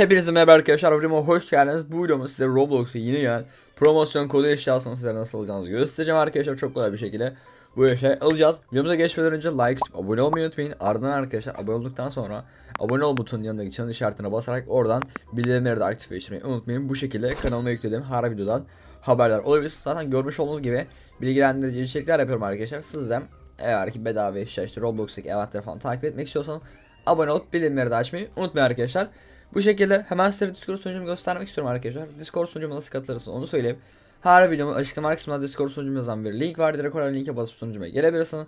Hepinize merhaba arkadaşlar videoma hoş geldiniz. Bu videomda size Roblox'u yeni gelen promosyon kodu eşyasını size nasıl alacağınızı göstereceğim arkadaşlar. Çok kolay bir şekilde bu eşyayı alacağız. Videomuza geçmeden önce like abone olmayı unutmayın. Ardından arkadaşlar abone olduktan sonra abone ol butonun yanındaki çan işaretine basarak oradan bildirimleri de etmeyi unutmayın. Bu şekilde kanalıma yüklediğim her videodan haberdar olabilirsiniz. Zaten görmüş olduğunuz gibi bilgilendirici içerikler yapıyorum arkadaşlar. Siz de eğer ki bedava eşya işte Roblox'taki eventleri falan takip etmek istiyorsanız abone olup bildirimleri de açmayı unutmayın arkadaşlar. Bu şekilde hemen size Discord sunucumu göstermek istiyorum arkadaşlar. Discord sunucuma nasıl katılırsınız onu söyleyeyim. Her videomun açıklama kısmına Discord sunucuma yazan bir link var. Direkt oradan linke basıp sunucuma gelebilirsiniz.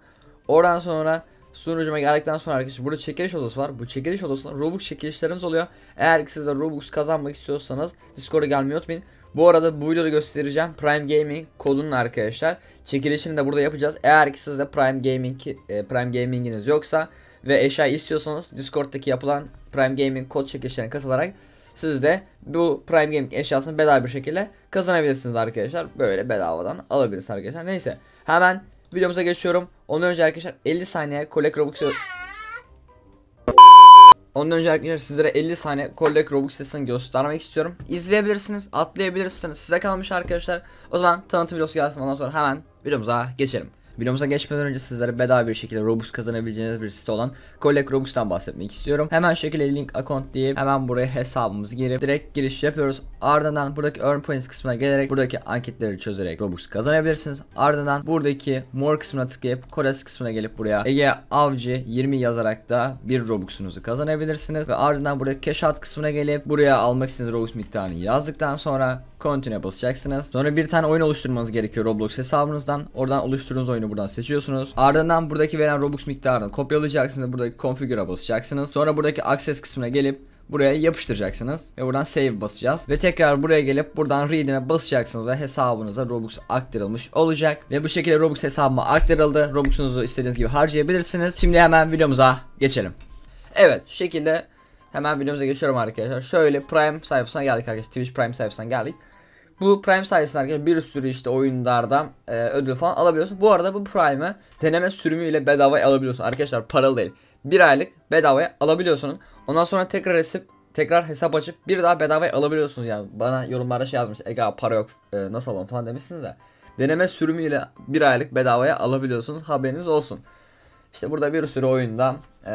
Oradan sonra sunucuma geldikten sonra arkadaşlar burada çekiliş odası var. Bu çekiliş odasında Robux çekilişlerimiz oluyor. Eğer ki siz de Robux kazanmak istiyorsanız Discord'a gelmeyi unutmayın. Bu arada bu videoda göstereceğim Prime Gaming kodunun arkadaşlar. Çekilişini de burada yapacağız. Eğer ki sizde Prime Gaming e, Prime Gaming'iniz yoksa ve eşya istiyorsanız Discord'daki yapılan Prime Gaming kod çekilişlerine katılarak siz de bu Prime Gaming eşyasını bedava bir şekilde kazanabilirsiniz arkadaşlar. Böyle bedavadan alabilirsiniz arkadaşlar. Neyse hemen videomuza geçiyorum. Ondan önce arkadaşlar 50 saniye Collect Robux'u Ondan önce arkadaşlar sizlere 50 saniye Collect Robux sitesini göstermek istiyorum. İzleyebilirsiniz, atlayabilirsiniz. Size kalmış arkadaşlar. O zaman tanıtım videosu gelsin. Ondan sonra hemen videomuza geçelim. Videomuza geçmeden önce sizlere bedava bir şekilde Robux kazanabileceğiniz bir site olan Collect Robux'tan bahsetmek istiyorum. Hemen şekilde link account diye hemen buraya hesabımızı girip direkt giriş yapıyoruz. Ardından buradaki earn points kısmına gelerek buradaki anketleri çözerek Robux kazanabilirsiniz. Ardından buradaki more kısmına tıklayıp Koles kısmına gelip buraya Ege Avcı 20 yazarak da bir Robux'unuzu kazanabilirsiniz. Ve ardından buradaki cash out kısmına gelip buraya almak istediğiniz Robux miktarını yazdıktan sonra Continue basacaksınız. Sonra bir tane oyun oluşturmanız gerekiyor Roblox hesabınızdan. Oradan oluşturduğunuz oyun oyunu buradan seçiyorsunuz. Ardından buradaki veren Robux miktarını kopyalayacaksınız. Buradaki configure'a basacaksınız. Sonra buradaki access kısmına gelip buraya yapıştıracaksınız ve buradan save basacağız ve tekrar buraya gelip buradan read'ime basacaksınız ve hesabınıza Robux aktarılmış olacak ve bu şekilde Robux hesabıma aktarıldı. Robux'unuzu istediğiniz gibi harcayabilirsiniz. Şimdi hemen videomuza geçelim. Evet, şu şekilde hemen videomuza geçiyorum arkadaşlar. Şöyle Prime sayfasına geldik arkadaşlar. Twitch Prime sayfasına geldik. Bu Prime sayesinde arkadaşlar bir sürü işte oyunlarda e, ödül falan alabiliyorsun. Bu arada bu Prime'ı deneme sürümüyle bedavaya alabiliyorsun. Arkadaşlar paralı değil. Bir aylık bedavaya alabiliyorsunuz. Ondan sonra tekrar resip tekrar hesap açıp bir daha bedavaya alabiliyorsunuz yani. Bana yorumlarda şey yazmış. Ega para yok e, nasıl alalım falan demişsiniz de. Deneme sürümüyle bir aylık bedavaya alabiliyorsunuz. Haberiniz olsun. İşte burada bir sürü oyunda e,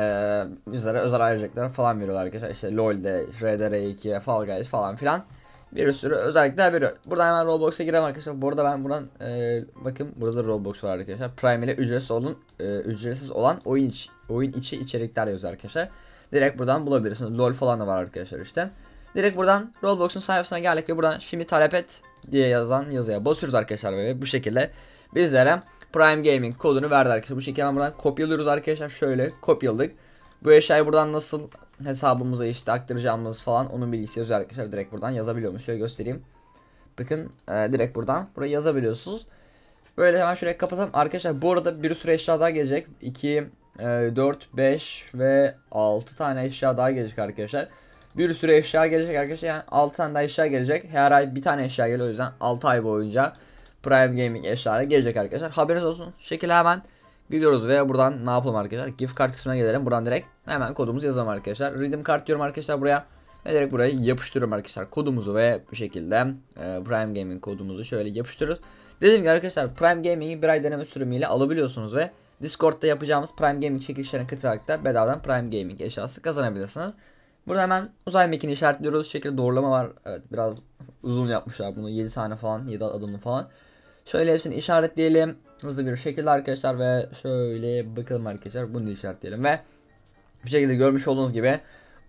bizlere özel ayrıcalıklar falan veriyorlar arkadaşlar. İşte LoL'de, RDR2'ye, Fall Guys falan filan bir sürü özellikler veriyor. burada hemen Roblox'a girelim arkadaşlar. Bu arada ben buradan e, bakın burada Roblox var arkadaşlar. Prime ile ücretsiz olan e, ücretsiz olan oyun içi, oyun içi içerikler yazıyor arkadaşlar. Direkt buradan bulabilirsiniz. LoL falan da var arkadaşlar işte. Direkt buradan Roblox'un sayfasına geldik ve buradan şimdi talep et diye yazan yazıya basıyoruz arkadaşlar ve bu şekilde bizlere Prime Gaming kodunu verdi arkadaşlar. Bu şekilde hemen buradan kopyalıyoruz arkadaşlar. Şöyle kopyaladık. Bu eşyayı buradan nasıl hesabımıza işte aktaracağımız falan onun bilgisi yazıyor arkadaşlar. Direkt buradan yazabiliyormuş. Şöyle göstereyim. Bakın e, direkt buradan. burayı yazabiliyorsunuz. Böyle hemen şuraya kapatalım. Arkadaşlar bu arada bir sürü eşya daha gelecek. 2, e, 4, 5 ve 6 tane eşya daha gelecek arkadaşlar. Bir sürü eşya gelecek arkadaşlar. Yani 6 tane daha eşya gelecek. Her ay bir tane eşya geliyor. O yüzden 6 ay boyunca Prime Gaming eşyaları gelecek arkadaşlar. Haberiniz olsun. Şekil hemen Gidiyoruz ve buradan ne yapalım arkadaşlar? Gift card kısmına gelelim. Buradan direkt hemen kodumuzu yazalım arkadaşlar. Redeem kart diyorum arkadaşlar buraya. Ve direkt buraya yapıştırıyorum arkadaşlar kodumuzu ve bu şekilde e, Prime Gaming kodumuzu şöyle yapıştırıyoruz. Dediğim gibi arkadaşlar Prime Gaming'i bir ay deneme sürümüyle alabiliyorsunuz ve Discord'da yapacağımız Prime Gaming çekilişlerine katılarak da bedavadan Prime Gaming eşyası kazanabilirsiniz. Burada hemen uzay mekini işaretliyoruz. Şu şekilde doğrulama var. Evet biraz uzun yapmışlar bunu. 7 tane falan 7 adımlı falan. Şöyle hepsini işaretleyelim hızlı bir şekilde arkadaşlar ve şöyle bakalım arkadaşlar bunu işaretleyelim ve bir şekilde görmüş olduğunuz gibi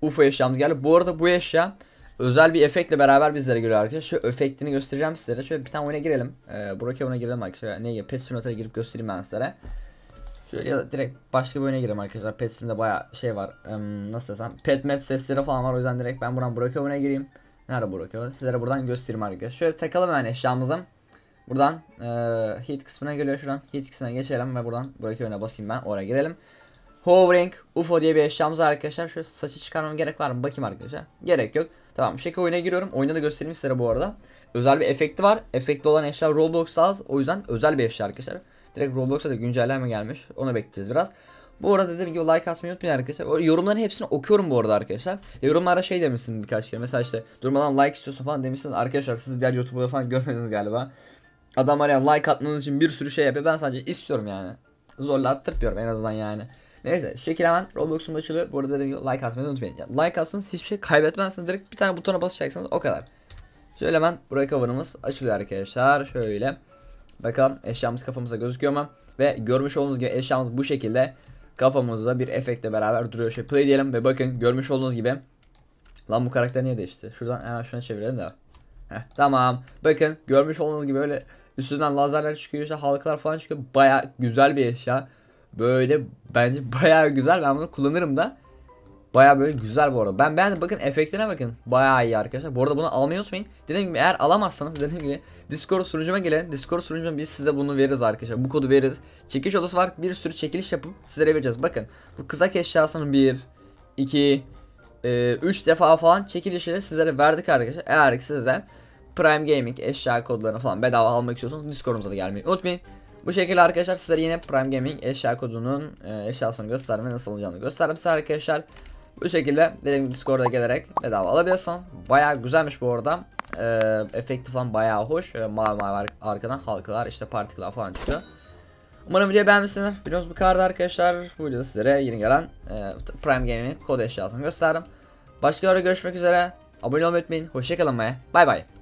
UFO eşyamız geldi. Bu arada bu eşya özel bir efektle beraber bizlere geliyor arkadaşlar. Şu efektini göstereceğim sizlere. Şöyle bir tane oyuna girelim. Ee, Burak oyuna girelim arkadaşlar. Neye? Pet Simulator'a girip göstereyim ben sizlere. Şöyle ya direkt başka bir oyuna girelim arkadaşlar. Pet Sim'de baya şey var. Um, nasıl desem? Pet Met sesleri falan var. O yüzden direkt ben buradan Burak oyuna gireyim. Nerede Burak Sizlere buradan göstereyim arkadaşlar. Şöyle takalım yani eşyamızı. Buradan e, hit kısmına geliyor şuradan. Hit kısmına geçelim ve buradan buradaki öne basayım ben. Oraya girelim. Hovering UFO diye bir eşyamız var arkadaşlar. Şöyle saçı çıkarmam gerek var mı? Bakayım arkadaşlar. Gerek yok. Tamam şaka oyuna giriyorum. Oyunda da göstereyim sizlere bu arada. Özel bir efekti var. Efekti olan eşya Roblox'ta az. O yüzden özel bir eşya arkadaşlar. Direkt Roblox'a da güncelleme gelmiş. Onu bekleyeceğiz biraz. Bu arada dedim ki like atmayı unutmayın arkadaşlar. O yorumların hepsini okuyorum bu arada arkadaşlar. yorumlara şey demişsin birkaç kere. Mesela işte durmadan like istiyorsun falan demişsin. Arkadaşlar siz diğer YouTube'da falan görmediniz galiba. Adam arayan like atmanız için bir sürü şey yapıyor. Ben sadece istiyorum yani. Zorla attırtmıyorum en azından yani. Neyse şu şekilde hemen Roblox'un açılıyor. Bu arada dediğim like atmayı unutmayın. Yani like atsanız hiçbir şey kaybetmezsiniz. Direkt bir tane butona basacaksınız o kadar. Şöyle hemen buraya cover'ımız açılıyor arkadaşlar. Şöyle. Bakalım eşyamız kafamıza gözüküyor mu? Ve görmüş olduğunuz gibi eşyamız bu şekilde kafamızda bir efekte beraber duruyor. Şöyle play diyelim ve bakın görmüş olduğunuz gibi. Lan bu karakter niye değişti? Şuradan hemen şuna çevirelim de. Heh, tamam. Bakın görmüş olduğunuz gibi böyle üstünden lazerler çıkıyor işte halkalar falan çıkıyor. Baya güzel bir eşya. Böyle bence baya güzel. Ben bunu kullanırım da. Baya böyle güzel bu arada. Ben beğendim. Bakın efektine bakın. Baya iyi arkadaşlar. Bu arada bunu almayı unutmayın. Dediğim gibi eğer alamazsanız dediğim gibi Discord sunucuma gelin. Discord sunucuma biz size bunu veririz arkadaşlar. Bu kodu veririz. Çekiliş odası var. Bir sürü çekiliş yapıp size vereceğiz. Bakın bu kızak eşyasının bir, iki, e, 3 defa falan çekilişiyle sizlere verdik arkadaşlar. Eğer ki size Prime Gaming eşya kodlarını falan bedava almak istiyorsanız Discord'umuza da gelmeyi unutmayın. Bu şekilde arkadaşlar sizlere yine Prime Gaming eşya kodunun e, eşyasını gösterdim ve nasıl olacağını gösterdim size arkadaşlar. Bu şekilde dediğim gibi Discord'a gelerek bedava alabilirsin. Baya güzelmiş bu arada. E, efekti falan baya hoş. E, mavi mavi arkadan halkalar işte partikler falan çıkıyor. Umarım videoyu beğenmişsinizdir. Biliyoruz bu kadardı arkadaşlar. Bu videoda sizlere yeni gelen e, Prime Gaming kod eşyasını gösterdim. Başka ara görüşmek üzere. Abone olmayı unutmayın. Hoşçakalın ve bay bay.